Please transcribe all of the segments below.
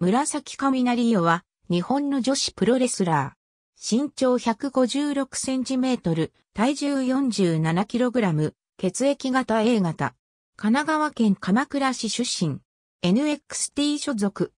紫雷代は、日本の女子プロレスラー。身長156センチメートル、体重47キログラム、血液型 A 型。神奈川県鎌倉市出身。NXT 所属。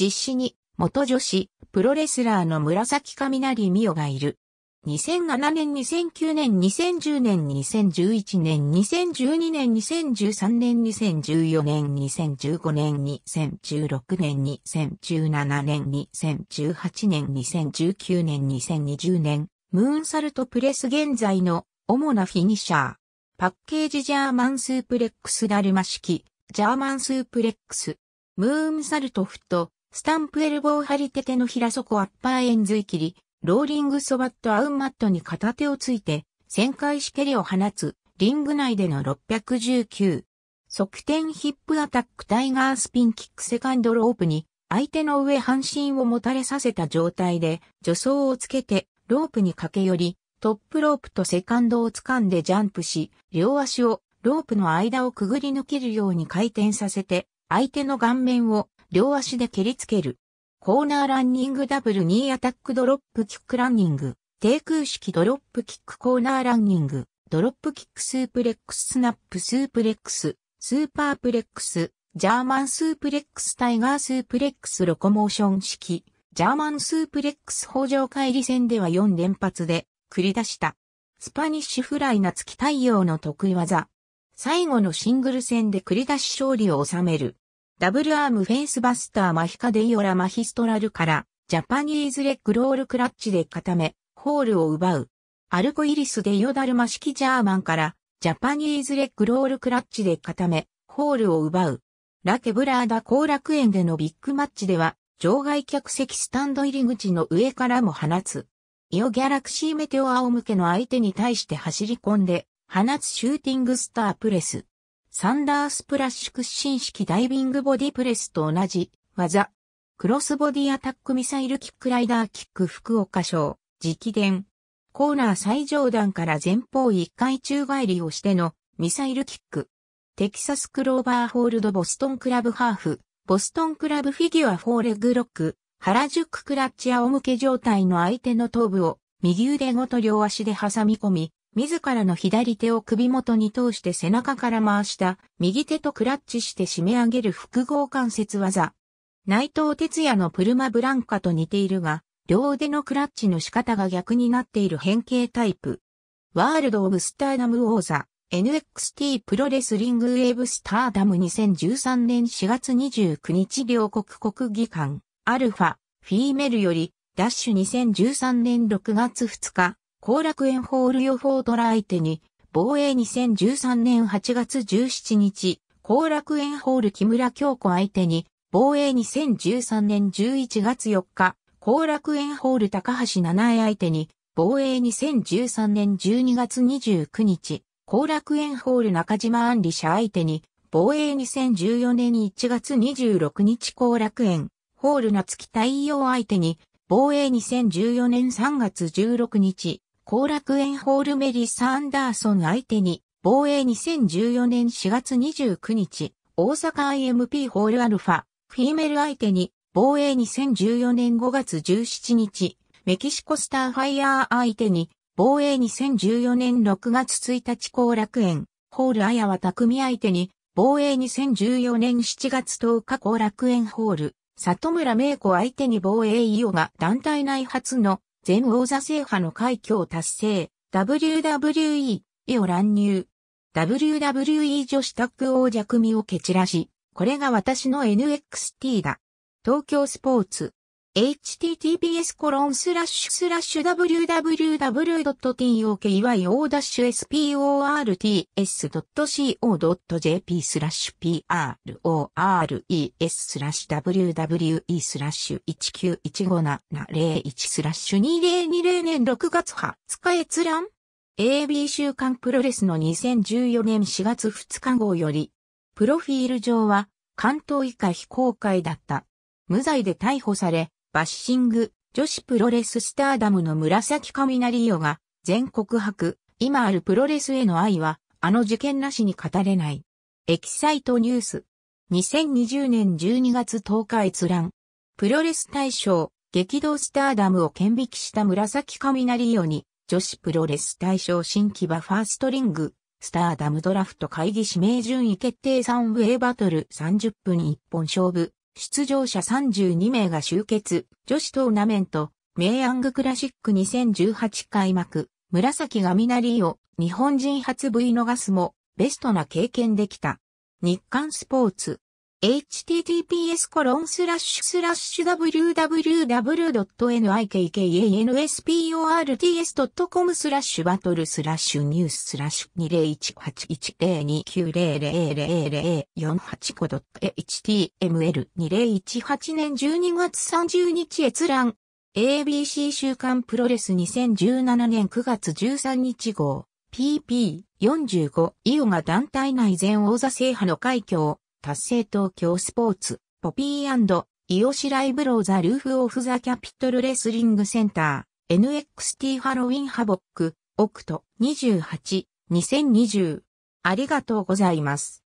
実施に、元女子、プロレスラーの紫雷美代がいる。2007年、2009年、2010年、2011年、2012年、2013年、2014年、2015年、2016年、2017年、2018年、2019年、2020年、ムーンサルトプレス現在の主なフィニッシャー。パッケージジャーマンスープレックスダルマ式、ジャーマンスープレックス、ムーンサルトフット、スタンプエルボー張り手手の平底アッパーエンズイ切り、ローリングソバットアウンマットに片手をついて、旋回し蹴りを放つ、リング内での619。側転ヒップアタックタイガースピンキックセカンドロープに、相手の上半身をもたれさせた状態で、助走をつけて、ロープに駆け寄り、トップロープとセカンドを掴んでジャンプし、両足をロープの間をくぐり抜けるように回転させて、相手の顔面を両足で蹴りつける。コーナーランニングダブル2アタックドロップキックランニング、低空式ドロップキックコーナーランニング、ドロップキックスープレックススナップスープレックス、スーパープレックス、ジャーマンスープレックスタイガースープレックスロコモーション式、ジャーマンスープレックス北上帰り戦では4連発で繰り出した。スパニッシュフライ夏月太陽の得意技。最後のシングル戦で繰り出し勝利を収める。ダブルアームフェイスバスターマヒカデイオラマヒストラルからジャパニーズレッグロールクラッチで固め、ホールを奪う。アルコイリスデイオダルマ式ジャーマンからジャパニーズレッグロールクラッチで固め、ホールを奪う。ラケブラーダ後楽園でのビッグマッチでは、場外客席スタンド入り口の上からも放つ。イオギャラクシーメテオ仰向けの相手に対して走り込んで、放つシューティングスタープレス。サンダースプラッシュ屈伸式ダイビングボディプレスと同じ技。クロスボディアタックミサイルキックライダーキック福岡賞、直伝。コーナー最上段から前方1回宙返りをしてのミサイルキック。テキサスクローバーホールドボストンクラブハーフ、ボストンクラブフィギュアフォーレグロック、原宿クラッチ仰向け状態の相手の頭部を右腕ごと両足で挟み込み、自らの左手を首元に通して背中から回した、右手とクラッチして締め上げる複合関節技。内藤哲也のプルマブランカと似ているが、両腕のクラッチの仕方が逆になっている変形タイプ。ワールド・オブ・スターダム王座、NXT プロレスリング・ウェーブ・スターダム2013年4月29日両国国技館、アルファ、フィーメルより、ダッシュ2013年6月2日、後楽園ホール予報トラ相手に、防衛2013年8月17日、後楽園ホール木村京子相手に、防衛2013年11月4日、後楽園ホール高橋七重相手に、防衛2013年12月29日、後楽園ホール中島安里社相手に、防衛2014年1月26日後楽園、ホール夏木太陽相手に、防衛2014年3月16日、後楽園ホールメリー・サンダーソン相手に、防衛2014年4月29日、大阪 IMP ホールアルファ、フィーメル相手に、防衛2014年5月17日、メキシコスターファイヤー相手に、防衛2014年6月1日後楽園、ホール綾は匠相手に、防衛2014年7月10日後楽園ホール、里村明子相手に防衛伊予が団体内初の全王座制覇の快挙を達成、WWE を乱入。WWE 女子タッグ王者組を蹴散らし、これが私の NXT だ。東京スポーツ。https www.tokyo-sports.co.jp prores wwe 1915701スラッシュ2020年6月20日閲覧 AB 週刊プロレスの2014年4月2日号より、プロフィール上は関東以下非公開だった。無罪で逮捕され、バッシング、女子プロレススターダムの紫雷よが、全国白、今あるプロレスへの愛は、あの受験なしに語れない。エキサイトニュース。2020年12月10日閲覧。プロレス大賞、激動スターダムを顕引した紫雷よに、女子プロレス大賞新規バファーストリング、スターダムドラフト会議指名順位決定3ウェイバトル30分1本勝負、出場者32名が集結、女子トーナメント、メイヤングクラシック2018開幕、紫がみなりを日本人初 V 逃すも、ベストな経験できた。日刊スポーツ。https www.nikkansports.com スラッシュバトルスラッシュニューススラッシュ 201810000485.html2018 年12月30日閲覧 ABC 週刊プロレス2017年9月13日号 PP45 イオが団体内全王座制覇の快挙を達成東京スポーツ、ポピーイオシライブローザルーフオフザキャピトルレスリングセンター、NXT ハロウィンハボック、オクト28、2020。ありがとうございます。